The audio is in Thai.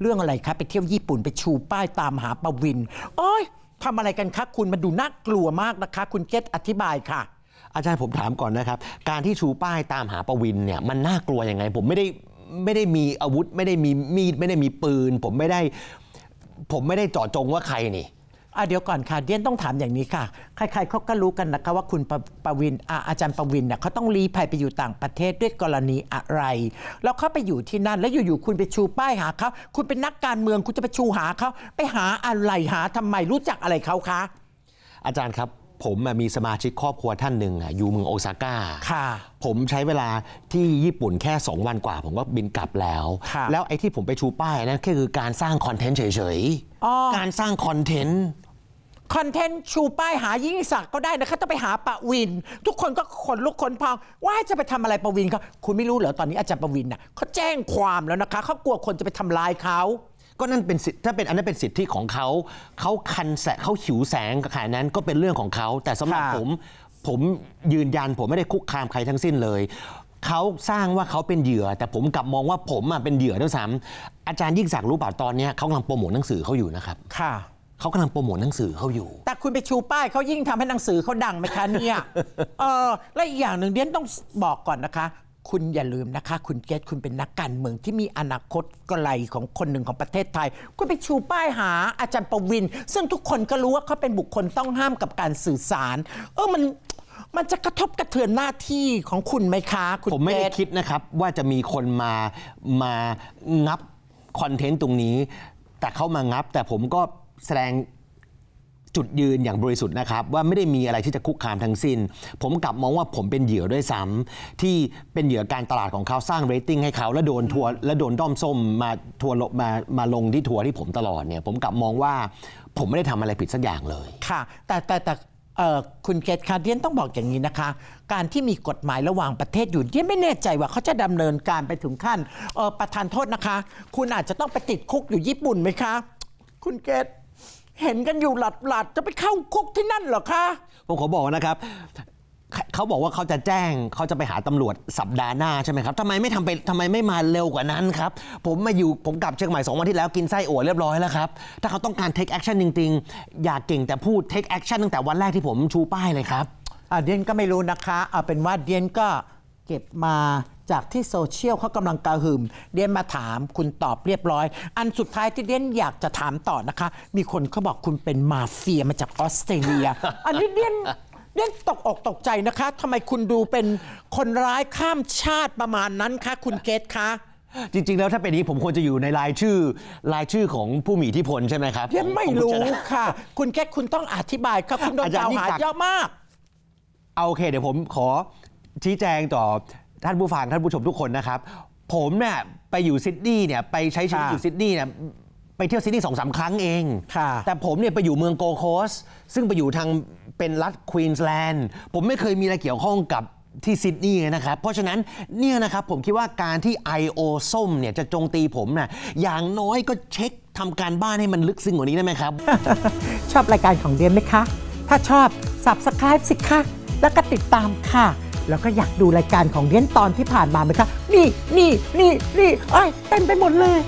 เรื่องอะไรครับไปเที่ยวญี่ปุ่นไปชูป้ายตามหาปวินโอ้ยทำอะไรกันคะคุณมันดูน่ากลัวมากนะคะ คุณเกตอธิบายค่ะ อาจารย์ผมถามก่อนนะครับ การที่ชูป้ายตามหาปวินเนี่ยมันน่ากลัวยังไง ผมไม่ได้ไม่ได้มีอาวุธไม่ได้มีมีดไม่ได้มีปืนผมไม่ได้ผมไม่ได้เจาะจงว่าใครนี่เดี๋ยวก่อนค่ะเดียนต้องถามอย่างนี้ค่ะใครๆเขาก็รู้กันนะคะว่าคุณปปวินอาอาจารย์ปวินเนี่ยเขาต้องลี้ภัยไปอยู่ต่างประเทศด้วยกรณีอะไร แล้วเขาไปอยู่ที่นั่น แล้วอยู่ๆ คุณไปชูป้ายหาเขาคุณเป็นนักการเมืองคุณจะไปชูหาเขาไปหาอะไรหาทำไมรู้จักอะไรเขาคะ อาจารย์ครับผมมีสมาชิกครอบครัวท่านหนึ่งอยู่เมืองโอซาก้าผมใช้เวลาที่ญี่ปุ่นแค่ 2 วันกว่า ผมก็บินกลับแล้ว แล้วไอ้ที่ผมไปชูป้ายนั่นแค่คือการสร้างคอนเทนต์เฉยๆการสร้างคอนเทนต์คอนเทนต์ชูป้ายหายิ่งศักก็ได้นะคะต้องไปหาปะวิน ทุกคนก็ขนลุกขนพองว่าจะไปทำอะไรปะวินเขาคุณไม่รู้เหรอตอนนี้ อาจารย์ปะวินน่ะเขาแจ้งความแล้วนะคะ เขากลัวคนจะไปทำลายเขาก็นั่นเป็นสิทธิ์ถ้าเป็นอันนั้นเป็นสิทธิของเขาเขาคันแสเขาหิวแสงขายนั้นก็เป็นเรื่องของเขาแต่สำหรับผม ผมยืนยันผมไม่ได้คุกคามใครทั้งสิ้นเลยเขาสร้างว่าเขาเป็นเหยื่อ แต่ผมกลับมองว่าผมเป็นเหยื่อด้วยซ้ำอาจารย์ยิ่งศักดิ์รู้ป่าตอนนี้เขากำลังโปรโมทหนังสือเขาอยู่นะครับค่ะเขากำลังโปรโมทหนังสือเขาอยู่ แต่คุณไปชูป้ายเขายิ่งทำให้หนังสือเขาดังไหมคะเนี่ยเออและอีกอย่างหนึ่งเดียนต้องบอกก่อนนะคะ คุณอย่าลืมนะคะ คุณเกตคุณเป็นนักการเมืองที่มีอนาคตกไกลของคนหนึ่งของประเทศไทย คุณไปชูป้ายหาอาจารย์ประวิน ซึ่งทุกคนก็รู้ว่าเขาเป็นบุคคลต้องห้ามกับการสื่อสาร เออมันมันจะกระทบกระเทือนหน้าที่ของคุณไหมคะ คุณผมไม่ได้คิดนะครับ ว่าจะมีคนมามางับคอนเทนต์ตรงนี้ แต่เข้ามางับ แต่ผมก็แสดงจุดยืนอย่างบริสุทธิ์นะครับ ว่าไม่ได้มีอะไรที่จะคุกคามทั้งสิน้น ผมกลับมองว่าผมเป็นเหยื่อด้วยซ้ำ ที่เป็นเหยื่อการตลาดของเขาสร้างเรตติ้งให้เขา แล้วโดนทัวร์และโดนด้อมส้มมาทัวร์มามาลงที่ทัวร์ที่ผมตลอดเนี่ยผมกลับมองว่าผมไม่ได้ทำอะไรผิดสักอย่างเลยค่ะ แต่แต่แต่คุณเกตคาเดียนต้องบอกอย่างนี้นะคะ การที่มีกฎหมายระหว่างประเทศ อยู่ที่ไม่แน่ใจว่าเขาจะดำเนินการไปถึงขั้นประธานโทษนะคะคุณอาจจะต้องไปติดคุกอยู่ญี่ปุ่นไหมคะ คุณเกตเห็นกันอยู่หลัดหลัดจะไปเข้าคุกที่นั่นเหรอคะ ผมขอบอกนะครับ เขาบอกว่าเขาจะแจ้งเขาจะไปหาตำรวจสัปดาห์หน้าใช่ไหมครับทำไมไม่ทำไปทำไมไม่มาเร็วกว่านั้นครับ ผมมาอยู่ผมกลับเชียงใหม่สองวันที่แล้วกินไส้อั่วเรียบร้อยแล้วครับ ถ้าเขาต้องการเทคแอคชั่นจริง ๆ อยากเก่งแต่พูดเทคแอคชั่นตั้งแต่วันแรกที่ผมชูป้ายเลยครับเดียนก็ไม่รู้นะคะเอาเป็นว่าเดียนก็เก็บมาจากที่โซเชียลเขากำลังกระหึ่มเดียนมาถามคุณตอบเรียบร้อย อันสุดท้ายที่เดียนอยากจะถามต่อนะคะ มีคนเขาบอกคุณเป็นมาเฟียมาจากออสเตรเลีย อันนี้เดียนเดยนตกอกตกใจนะคะทำไมคุณดูเป็นคนร้ายข้ามชาติประมาณนั้นคะคุณเกตคะจริง ๆแล้วถ้าเป็นนี้ผมควรจะอยู่ในรายชื่อ รายชื่อของผู้มีอิทธิพลใช่ไหมครับยังไม่รู้ค่ะ คุณเกตคุณต้องอธิบายครับคุณโดนกล่าวหาเยอะมากเอาโอเคเดี๋ยวผม ขอชี้แจงต่อท่านผู้ฟังท่านผู้ชมทุกคนนะครับ ผมเนี่ยไปอยู่ซิดนีย์เนี่ยไปใช้ชีวิตอยู่ซิดนีย์เนี่ยไปเที่ยวซิดนีย์สองสาครั้งเองแต่ผมเนี่ยไปอยู่เมืองโกโคส ซึ่งไปอยู่ทางเป็นรัฐควีนส์แลนด์ผมไม่เคยมีอะไรเกี่ยวข้องกับที่ซิดนีย์นะครับ เพราะฉะนั้นเนี่ยนะครับผมคิดว่าการที่ไอโอส้ม เนี่ยจะโจงตีผมนะ่ะอย่างน้อยก็เช็คทำการบ้านให้มันลึกซึ้งกว่านี้ได้ไหมครับ ชอบรายการของเดียนไหมคะถ้าชอบ subscribe สิคะแล้วก็ติดตามค่ะแล้วก็อยากดูรายการของเดียนตอนที่ผ่านมาไหมคะ นี่ นี่ นี่ นี่ไอ้ยเต็มไปหมดเลย